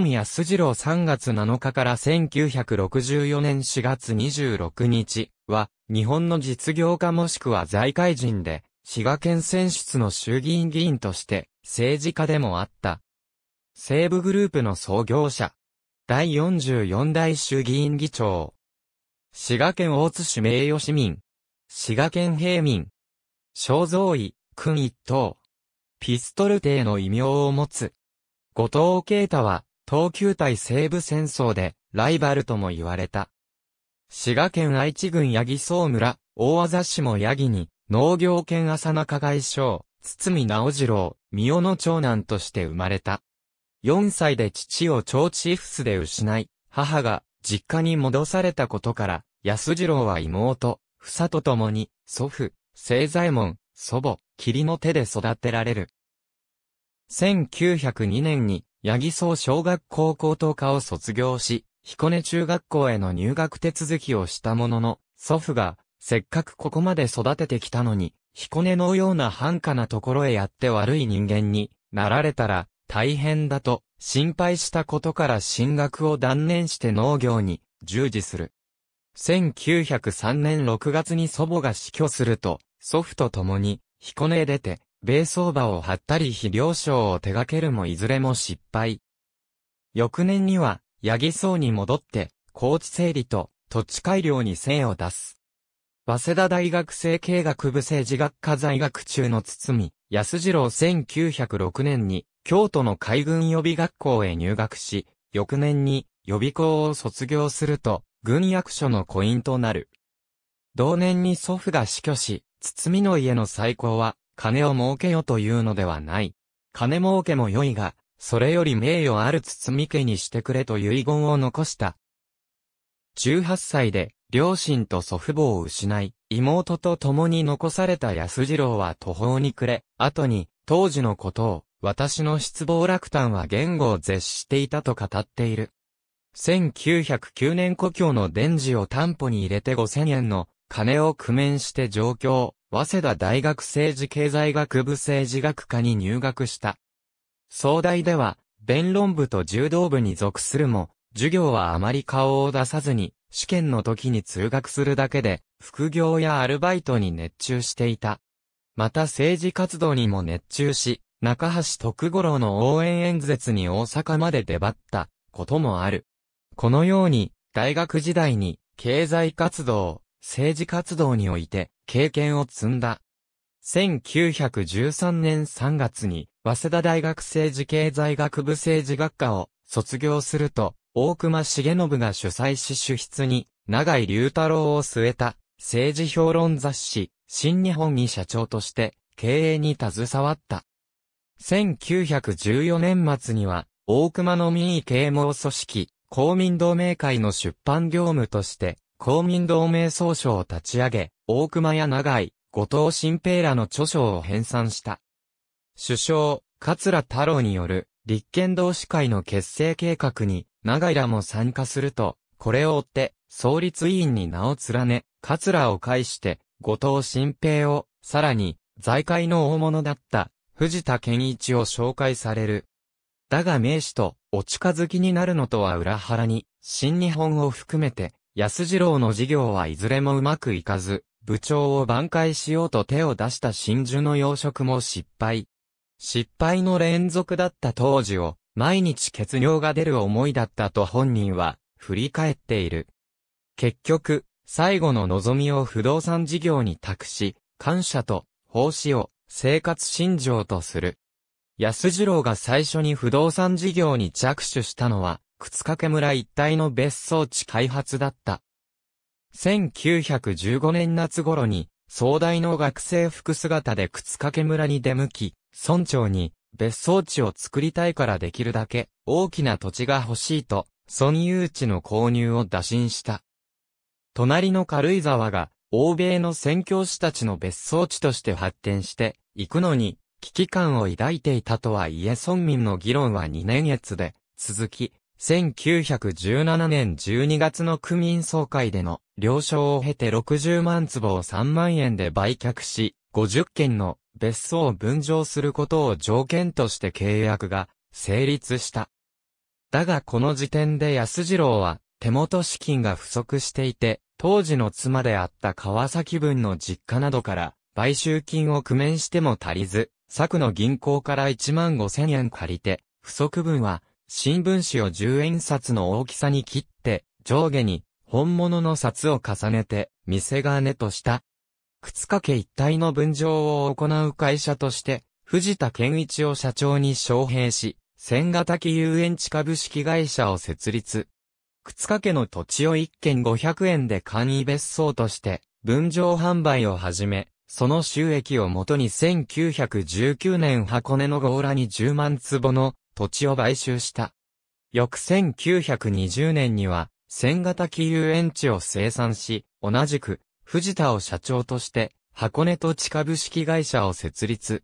宮筋郎3月7日から1964年4月26日は、日本の実業家もしくは財界人で、滋賀県選出の衆議院議員として、政治家でもあった。西部グループの創業者。第44代衆議院議長。滋賀県大津市名誉市民。滋賀県平民。肖像医、君一等。ピストル帝の異名を持つ。後藤慶太は、東急対西部戦争でライバルとも言われた。滋賀県愛知郡八木総村、大技市も八木に、農業県浅中外相、堤直次郎、三尾の長男として生まれた。4歳で父を腸チフスで失い、母が実家に戻されたことから、安次郎は妹、房と共に、祖父、清左衛門、祖母、霧の手で育てられる。1902年に八木荘小学校高等科を卒業し、彦根中学校への入学手続きをしたものの、祖父が、せっかくここまで育ててきたのに、彦根のような繁華なところへやって悪い人間になられたら大変だと心配したことから進学を断念して農業に従事する。1903年6月に祖母が死去すると、祖父と共に彦根へ出て米相場を張ったり肥料賞を手掛けるもいずれも失敗。翌年には、八木荘に戻って、高地整理と土地改良に精を出す。早稲田大学生経学部政治学科在学中の堤安次郎1906年に京都の海軍予備学校へ入学し、翌年に予備校を卒業すると、軍役所のコインとなる。同年に祖父が死去し、堤の家の再興は金を儲けよというのではない。金儲けも良いが、それより名誉ある包み家にしてくれと遺言を残した。18歳で、両親と祖父母を失い、妹と共に残された安次郎は途方に暮れ、後に、当時のことを、私の失望落胆は言語を絶していたと語っている。1909年故郷の伝磁を担保に入れて5000円の金を工面して上京。早稲田大学政治経済学部政治学科に入学した。総大では、弁論部と柔道部に属するも、授業はあまり顔を出さずに、試験の時に通学するだけで、副業やアルバイトに熱中していた。また政治活動にも熱中し、中橋徳五郎の応援演説に大阪まで出張ったこともある。このように、大学時代に、経済活動、政治活動において経験を積んだ。1913年3月に、早稲田大学政治経済学部政治学科を卒業すると、大隈重信が主催し主筆に、長井隆太郎を据えた、政治評論雑誌、新日本に社長として、経営に携わった。1914年末には、大熊の民意啓蒙組織、公民同盟会の出版業務として、公民同盟総書を立ち上げ、大熊や長井、後藤新平らの著書を編纂した。首相、桂太郎による立憲同志会の結成計画に長井らも参加すると、これを追って創立委員に名を連ね、桂を介して後藤新平を、さらに財界の大物だった藤田健一を紹介される。だが名士とお近づきになるのとは裏腹に、新日本を含めて安次郎の事業はいずれもうまくいかず、部長を挽回しようと手を出した真珠の養殖も失敗。失敗の連続だった当時を、毎日血尿が出る思いだったと本人は、振り返っている。結局、最後の望みを不動産事業に託し、感謝と、奉仕を、生活信条とする。安次郎が最初に不動産事業に着手したのは、かけ村一帯の別荘地開発だった。1915年夏頃に、壮大の学生服姿で靴掛村に出向き、村長に、別荘地を作りたいからできるだけ大きな土地が欲しいと、村有地の購入を打診した。隣の軽井沢が、欧米の宣教師たちの別荘地として発展して、行くのに、危機感を抱いていたとはいえ村民の議論は2年月で、続き、1917年12月の区民総会での了承を経て60万坪を3万円で売却し、50件の別荘を分譲することを条件として契約が成立した。だがこの時点で安次郎は手元資金が不足していて、当時の妻であった川崎分の実家などから買収金を工面しても足りず、佐久の銀行から1万5千円借りて、不足分は新聞紙を10円札の大きさに切って、上下に本物の札を重ねて、店金とした。靴掛け一体の分譲を行う会社として、藤田健一を社長に招聘し、千ヶ滝遊園地株式会社を設立。靴掛けの土地を一軒500円で簡易別荘として、分譲販売を始め、その収益をもとに1919年箱根の強羅に10万坪の土地を買収した。翌1920年には、千型機遊園地を生産し、同じく、藤田を社長として、箱根土地株式会社を設立。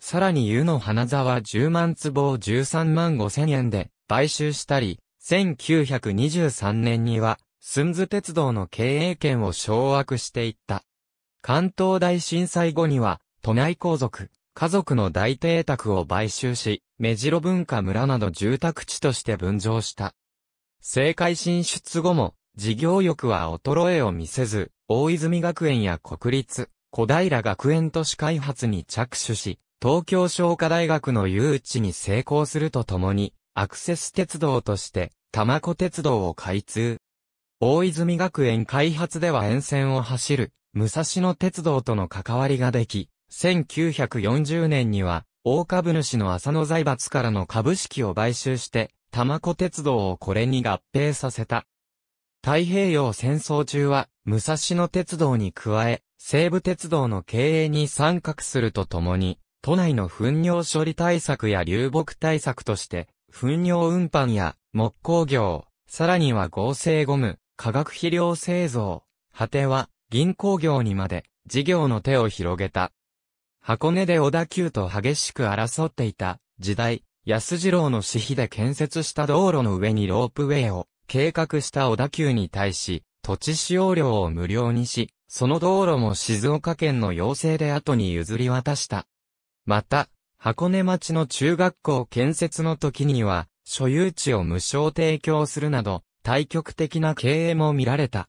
さらに湯の花沢10万坪を13万5千円で買収したり、1923年には、寸津鉄道の経営権を掌握していった。関東大震災後には、都内皇族、家族の大邸宅を買収し、目白文化村など住宅地として分譲した。政界進出後も、事業欲は衰えを見せず、大泉学園や国立、小平学園都市開発に着手し、東京商科大学の誘致に成功するとともに、アクセス鉄道として、玉子鉄道を開通。大泉学園開発では沿線を走る、武蔵野鉄道との関わりができ、1940年には、大株主の浅野財閥からの株式を買収して、玉子鉄道をこれに合併させた。太平洋戦争中は、武蔵野鉄道に加え、西武鉄道の経営に参画するとともに、都内の糞尿処理対策や流木対策として、糞尿運搬や木工業、さらには合成ゴム、化学肥料製造、果ては銀行業にまで事業の手を広げた。箱根で小田急と激しく争っていた時代、安次郎の私費で建設した道路の上にロープウェイを計画した小田急に対し、土地使用料を無料にし、その道路も静岡県の要請で後に譲り渡した。また、箱根町の中学校建設の時には、所有地を無償提供するなど、対極的な経営も見られた。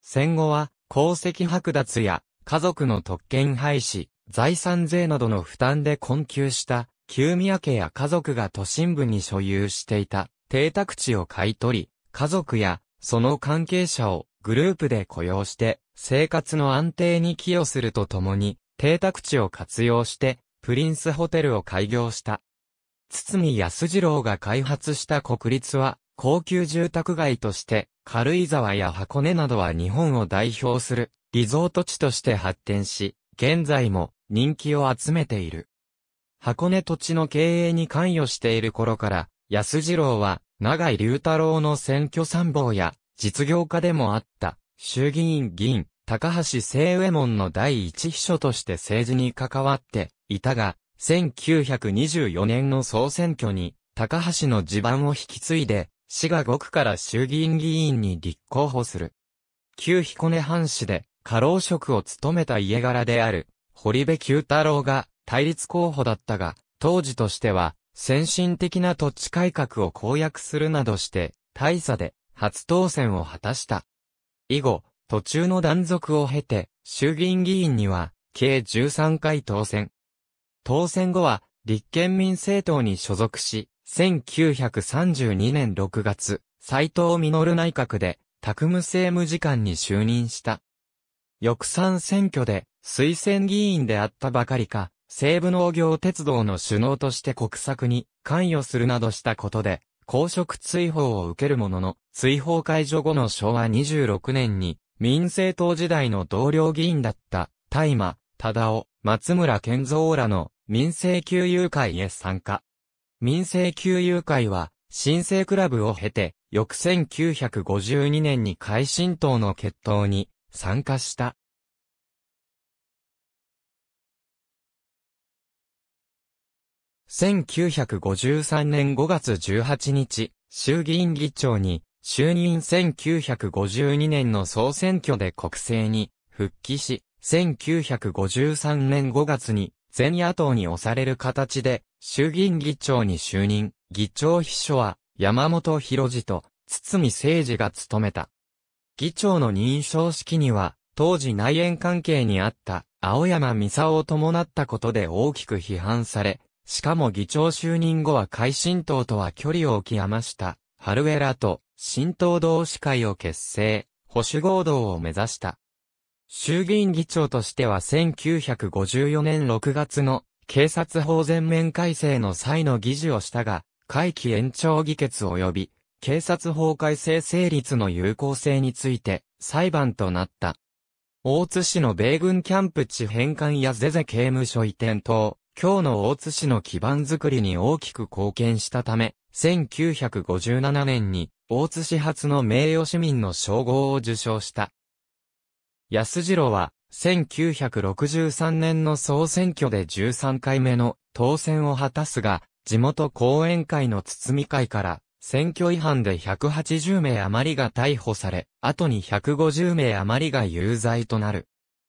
戦後は、功績剥奪や、家族の特権廃止、財産税などの負担で困窮した旧宮家や家族が都心部に所有していた邸宅地を買い取り、家族やその関係者をグループで雇用して生活の安定に寄与するとともに、邸宅地を活用してプリンスホテルを開業した。堤康次郎が開発した国立は高級住宅街として軽井沢や箱根などは日本を代表するリゾート地として発展し、現在も人気を集めている。箱根土地の経営に関与している頃から、安次郎は、長井龍太郎の選挙参謀や、実業家でもあった、衆議院議員、高橋聖右衛門の第一秘書として政治に関わっていたが、1924年の総選挙に、高橋の地盤を引き継いで、滋賀5区から衆議院議員に立候補する。旧彦根藩士で、過労職を務めた家柄である、堀部久太郎が対立候補だったが、当時としては、先進的な土地改革を公約するなどして、大差で初当選を果たした。以後、途中の断続を経て、衆議院議員には、計13回当選。当選後は、立憲民政党に所属し、1932年6月、斎藤実内閣で、宅務政務次官に就任した。翌参選挙で推薦議員であったばかりか、西部農業鉄道の首脳として国策に関与するなどしたことで、公職追放を受けるものの、追放解除後の昭和26年に、民政党時代の同僚議員だった、大麻、忠雄、松村健三らの民政給友会へ参加。民政給友会は、新生クラブを経て、翌1952年に改新党の決闘に参加した。1953年5月18日、衆議院議長に、就任1952年の総選挙で国政に復帰し、1953年5月に全野党に押される形で衆議院議長に就任、議長秘書は山本博士と堤誠二が務めた。議長の認証式には、当時内縁関係にあった青山美沙を伴ったことで大きく批判され、しかも議長就任後は改新党とは距離を置き余した、春ルエラと新党同志会を結成、保守合同を目指した。衆議院議長としては1954年6月の警察法全面改正の際の議事をしたが、会期延長議決及び、警察法改正成立の有効性について裁判となった。大津市の米軍キャンプ地返還やゼゼ刑務所移転等、今日の大津市の基盤づくりに大きく貢献したため、1957年に大津市初の名誉市民の称号を受賞した。安次郎は、1963年の総選挙で13回目の当選を果たすが、地元後援会の堤会から選挙違反で180名余りが逮捕され、後に150名余りが有罪となる。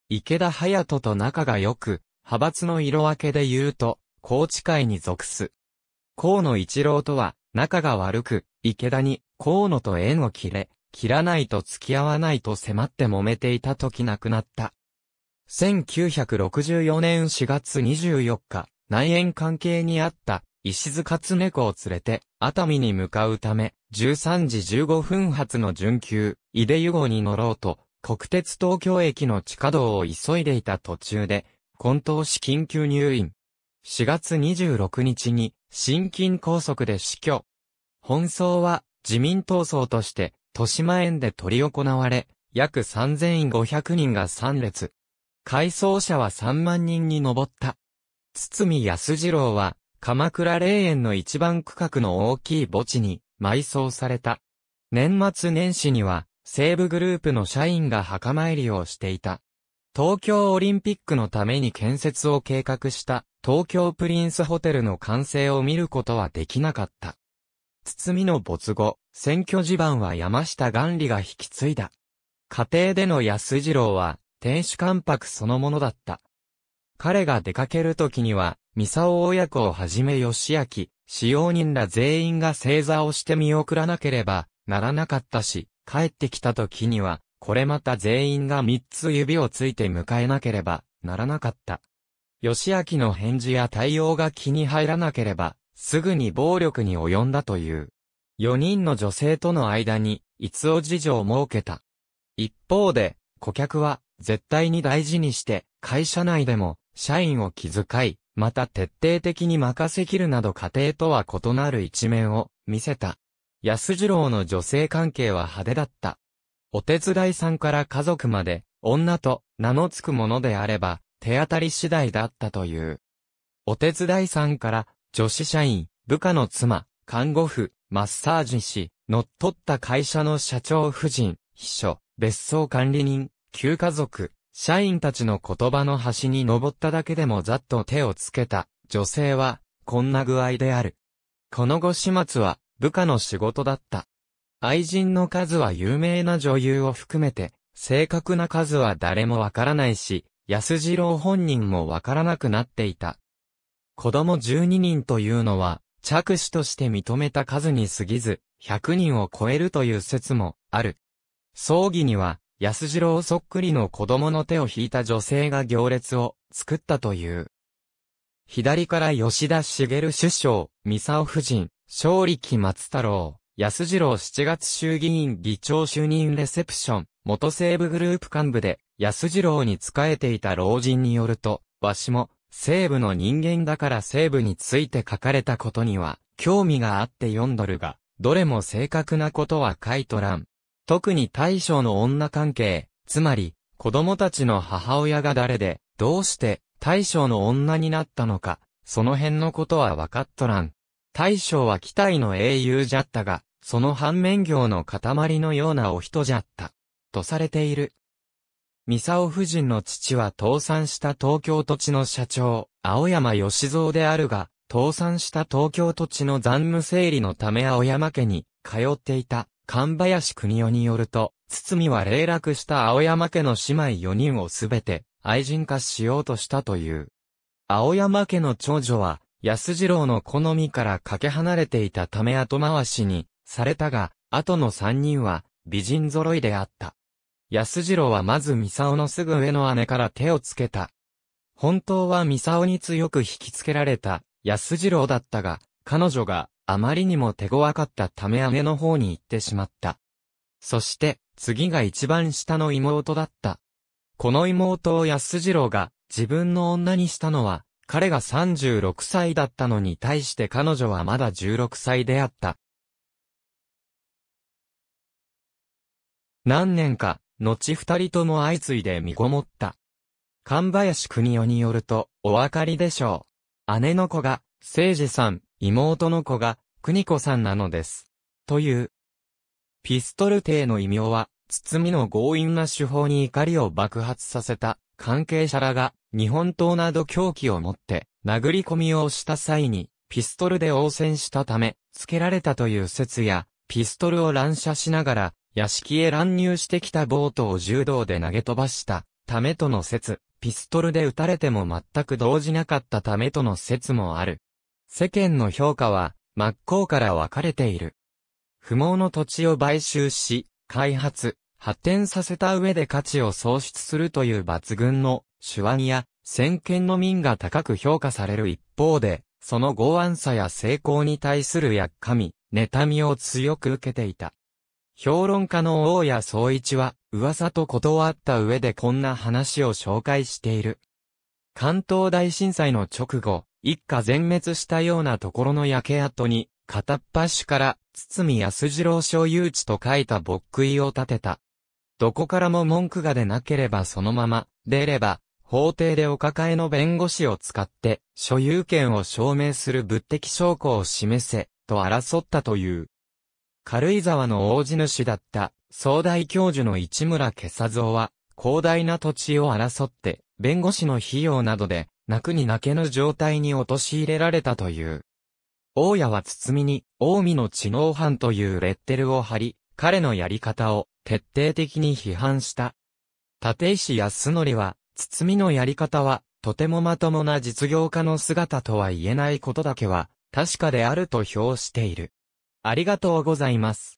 池田隼人と仲が良く、派閥の色分けで言うと、高知会に属す。河野一郎とは、仲が悪く、池田に河野と縁を切れ、切らないと付き合わないと迫って揉めていた時亡くなった。1964年4月24日、内縁関係にあった石津勝猫を連れて、熱海に向かうため、13時15分発の準急、井出湯号に乗ろうと、国鉄東京駅の地下道を急いでいた途中で、混沌し緊急入院。4月26日に、心筋梗塞で死去。本葬は、自民党葬として、豊島園で取り行われ、約3500人が参列。改装者は3万人に上った。堤康次郎は、鎌倉霊園の一番区画の大きい墓地に埋葬された。年末年始には、西部グループの社員が墓参りをしていた。東京オリンピックのために建設を計画した東京プリンスホテルの完成を見ることはできなかった。堤の没後、選挙地盤は山下元里が引き継いだ。家庭での安次郎は、天守関白そのものだった。彼が出かけるときには、サオ親子をはじめ義明、使用人ら全員が正座をして見送らなければならなかったし、帰ってきた時には、これまた全員が三つ指をついて迎えなければならなかった。義明の返事や対応が気に入らなければ、すぐに暴力に及んだという。4人の女性との間に、逸お事情を設けた。一方で、顧客は、絶対に大事にして、会社内でも、社員を気遣い、また徹底的に任せきるなど家庭とは異なる一面を見せた。安次郎の女性関係は派手だった。お手伝いさんから家族まで、女と名のつくものであれば、手当たり次第だったという。お手伝いさんから、女子社員、部下の妻、看護婦、マッサージ師、乗っ取った会社の社長夫人、秘書、別荘管理人、旧家族、社員たちの言葉の端に登っただけでもざっと手をつけた、女性は、こんな具合である。この後始末は、部下の仕事だった。愛人の数は有名な女優を含めて、正確な数は誰もわからないし、安次郎本人もわからなくなっていた。子供12人というのは、着手として認めた数に過ぎず、100人を超えるという説もある。葬儀には、安次郎そっくりの子供の手を引いた女性が行列を作ったという。左から吉田茂首相、三沢夫人、勝力松太郎、安次郎7月衆議院議長就任レセプション、元西部グループ幹部で、安次郎に仕えていた老人によると、わしも、西部の人間だから西部について書かれたことには、興味があって読んどるが、どれも正確なことは書いとらん。特に大将の女関係、つまり、子供たちの母親が誰で、どうして大将の女になったのか、その辺のことは分かっとらん。大将は期待の英雄じゃったが、その反面業の塊のようなお人じゃった。とされている。ミサオ夫人の父は倒産した東京土地の社長、青山義蔵であるが、倒産した東京土地の残務整理のため青山家に通っていた。神林邦夫によると、堤は霊落した青山家の姉妹4人をすべて愛人化しようとしたという。青山家の長女は、安次郎の好みからかけ離れていたため後回しにされたが、後の3人は美人揃いであった。安次郎はまず三沢のすぐ上の姉から手をつけた。本当は三沢に強く引きつけられた安次郎だったが、彼女があまりにも手強かったため姉の方に行ってしまった。そして、次が一番下の妹だった。この妹を安次郎が自分の女にしたのは、彼が36歳だったのに対して彼女はまだ16歳であった。何年か、後二人とも相次いで身ごもった。神林国夫によると、お分かりでしょう。姉の子が、聖治さん、妹の子が、邦子さんなのです。という。ピストル帝の異名は、包みの強引な手法に怒りを爆発させた関係者らが日本刀など凶器を持って殴り込みをした際にピストルで応戦したため付けられたという説やピストルを乱射しながら屋敷へ乱入してきたボートを柔道で投げ飛ばしたためとの説、ピストルで撃たれても全く動じなかったためとの説もある。世間の評価は、真っ向から分かれている。不毛の土地を買収し、開発、発展させた上で価値を創出するという抜群の手腕や先見の民が高く評価される一方で、その傲安さや成功に対するやっかみ、妬みを強く受けていた。評論家の大谷総一は、噂と断った上でこんな話を紹介している。関東大震災の直後、一家全滅したようなところの焼け跡に、片っ端から、堤安次郎所有地と書いた牧杭を建てた。どこからも文句が出なければそのまま、出れば、法廷でお抱えの弁護士を使って、所有権を証明する物的証拠を示せ、と争ったという。軽井沢の大地主だった、総大教授の市村家佐蔵は、広大な土地を争って、弁護士の費用などで、泣くに泣けぬ状態に陥れられたという。大家は包みに、近江の知能犯というレッテルを貼り、彼のやり方を徹底的に批判した。立石康則は、包みのやり方は、とてもまともな実業家の姿とは言えないことだけは、確かであると評している。ありがとうございます。